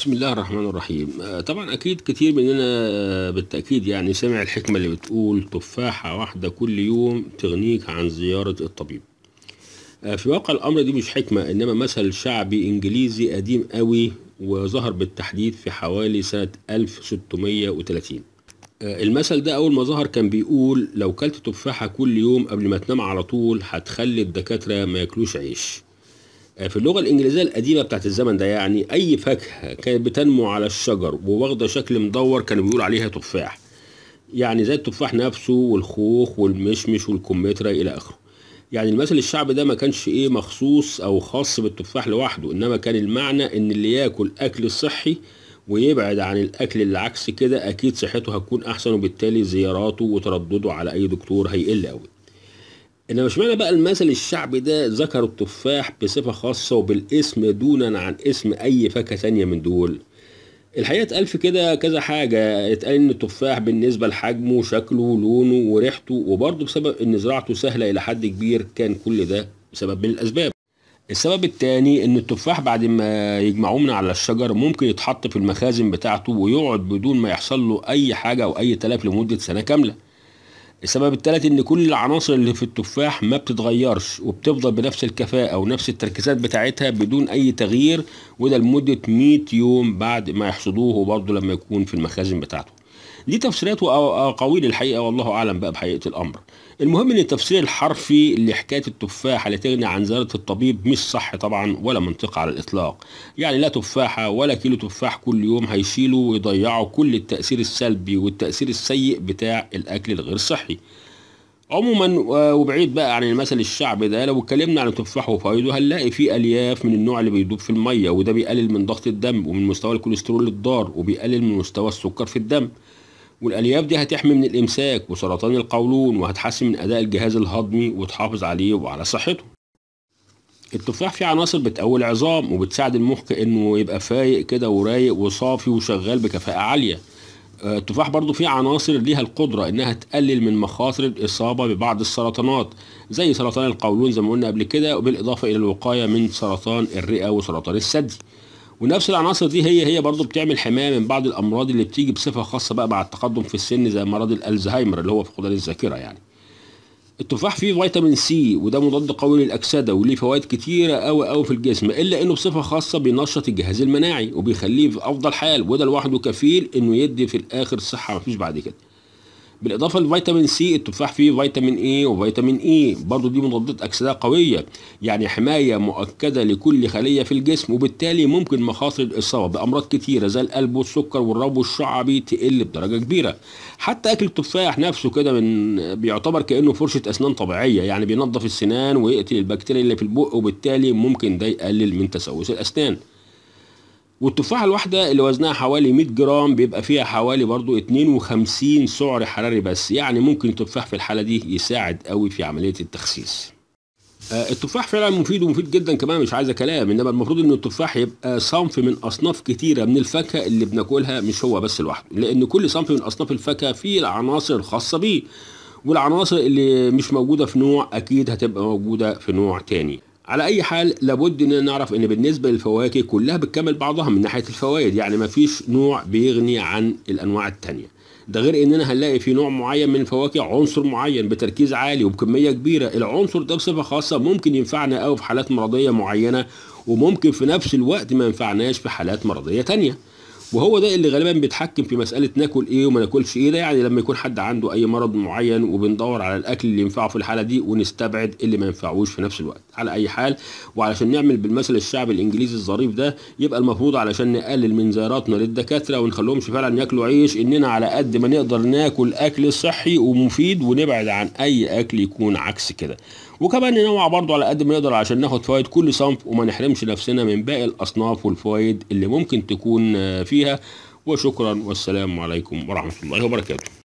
بسم الله الرحمن الرحيم آه، طبعا اكيد كتير مننا آه، بالتاكيد يعني سمع الحكمه اللي بتقول تفاحه واحده كل يوم تغنيك عن زياره الطبيب آه، في واقع الامر دي مش حكمه انما مثل شعبي انجليزي قديم قوي وظهر بالتحديد في حوالي سنه 1630 المثل ده اول ما ظهر كان بيقول لو كلت تفاحه كل يوم قبل ما تنام على طول هتخلي الدكاتره ما ياكلوش عيش آه، في اللغة الإنجليزية القديمة بتاعت الزمن ده يعني أي فاكهة كانت بتنمو على الشجر وواخدة شكل مدور كانوا بيقولوا عليها تفاح يعني زي التفاح نفسه والخوخ والمشمش والكمثرى إلى آخره يعني المثل الشعبي ده ما كانش إيه مخصوص أو خاص بالتفاح لوحده إنما كان المعنى إن اللي ياكل أكل صحي ويبعد عن الأكل اللي عكس كده أكيد صحته هتكون أحسن وبالتالي زياراته وتردده على أي دكتور هيقل أوي انما اشمعنى بقى المثل الشعبي ده ذكر التفاح بصفه خاصه وبالاسم دونا عن اسم اي فاكهه ثانيه من دول الحقيقه اتقال في كده كذا حاجه اتقال ان التفاح بالنسبه لحجمه وشكله ولونه وريحته وبرضه بسبب ان زراعته سهله الى حد كبير كان كل ده سبب من الاسباب السبب التاني ان التفاح بعد ما يجمعوه من على الشجر ممكن يتحط في المخازن بتاعته ويقعد بدون ما يحصل له اي حاجه او اي تلف لمده سنه كامله السبب الثالث ان كل العناصر اللي في التفاح ما بتتغيرش وبتفضل بنفس الكفاءة ونفس التركيزات بتاعتها بدون اي تغيير وده لمدة 100 يوم بعد ما يحصدوه وبرضه لما يكون في المخازن بتاعته دي تفسيرات واقاويل الحقيقه والله اعلم بقى بحقيقه الامر المهم ان التفسير الحرفي لحكايه التفاحه اللي تغني عن زياره الطبيب مش صح طبعا ولا منطق على الاطلاق يعني لا تفاحه ولا كيلو تفاح كل يوم هيشيلوا ويضيعوا كل التاثير السلبي والتاثير السيء بتاع الاكل الغير صحي عموما وبعيد بقى عن المثل الشعبي ده لو اتكلمنا عن التفاح وفوائده هنلاقي فيه الياف من النوع اللي بيدوب في الميه وده بيقلل من ضغط الدم ومن مستوى الكوليسترول الضار وبيقلل من مستوى السكر في الدم والالياف دي هتحمي من الامساك وسرطان القولون وهتحسن من اداء الجهاز الهضمي وتحافظ عليه وعلى صحته التفاح فيه عناصر بتقوي العظام وبتساعد المخ انه يبقى فايق كده ورايق وصافي وشغال بكفاءه عاليه آه، التفاح برضو فيه عناصر ليها القدرة انها تقلل من مخاطر الاصابة ببعض السرطانات زي سرطان القولون زي ما قلنا قبل كده وبالاضافة الى الوقاية من سرطان الرئة وسرطان الثدي ونفس العناصر دي هي هي برضو بتعمل حمايه من بعض الامراض اللي بتيجي بصفه خاصه بقى مع التقدم في السن زي مرض الالزهايمر اللي هو فقدان الذاكره يعني التفاح فيه فيتامين سي وده مضاد قوي للاكسده وليه فوائد كتيره قوي قوي في الجسم الا انه بصفه خاصه بينشط الجهاز المناعي وبيخليه في افضل حال وده لوحده كفيل انه يدي في الاخر صحه مفيش بعد كده بالاضافه لفيتامين سي التفاح فيه فيتامين اي وفيتامين اي برضو دي مضادات اكسده قويه يعني حمايه مؤكده لكل خليه في الجسم وبالتالي ممكن مخاطر الاصابه بامراض كثيره زي القلب والسكر والربو الشعبي تقل بدرجه كبيره حتى اكل التفاح نفسه كده من بيعتبر كانه فرشه اسنان طبيعيه يعني بينظف السنان ويقتل البكتيريا اللي في البق وبالتالي ممكن ده يقلل من تسوس الاسنان والتفاحة الواحدة اللي وزنها حوالي 100 جرام بيبقى فيها حوالي برضو 52 سعر حراري بس يعني ممكن التفاح في الحالة دي يساعد قوي في عملية التخسيس آه، التفاح فعلا مفيد ومفيد جدا كمان مش عايزه كلام انما المفروض ان التفاح يبقى صنف من اصناف كتيره من الفاكهه اللي بناكلها مش هو بس لوحده لان كل صنف من اصناف الفاكهه فيه العناصر الخاصه بيه والعناصر اللي مش موجوده في نوع اكيد هتبقى موجوده في نوع تاني على اي حال لابد اننا نعرف ان بالنسبه للفواكه كلها بتكمل بعضها من ناحيه الفوائد يعني ما فيش نوع بيغني عن الانواع التانية ده غير اننا هنلاقي في نوع معين من الفواكه عنصر معين بتركيز عالي وبكميه كبيره العنصر ده بصفه خاصه ممكن ينفعنا قوي في حالات مرضيه معينه وممكن في نفس الوقت ما ينفعناش في حالات مرضيه تانية وهو ده اللي غالبا بيتحكم في مساله ناكل ايه وما ناكلش ايه ده يعني لما يكون حد عنده اي مرض معين وبندور على الاكل اللي ينفعه في الحاله دي ونستبعد اللي ما ينفعوش في نفس الوقت على اي حال وعلشان نعمل بالمثل الشعب الانجليزي الظريف ده يبقى المفروض علشان نقلل من زياراتنا للدكاتره ونخليهمش فعلا ياكلوا عيش اننا على قد ما نقدر ناكل اكل صحي ومفيد ونبعد عن اي اكل يكون عكس كده وكمان ننوع برضو على قد ما نقدر عشان ناخد فوائد كل صنف وما نحرمش نفسنا من باقي الأصناف والفوائد اللي ممكن تكون آه، فيها وشكرا والسلام عليكم ورحمة الله وبركاته